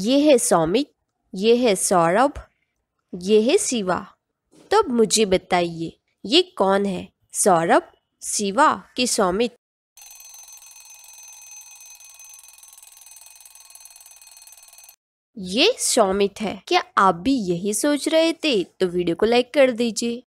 ये है सौमिक ये है सौरभ ये है शिवा तब मुझे बताइए ये कौन है सौरभ शिवा कि सौमित ये सौमित है क्या आप भी यही सोच रहे थे तो वीडियो को लाइक कर दीजिए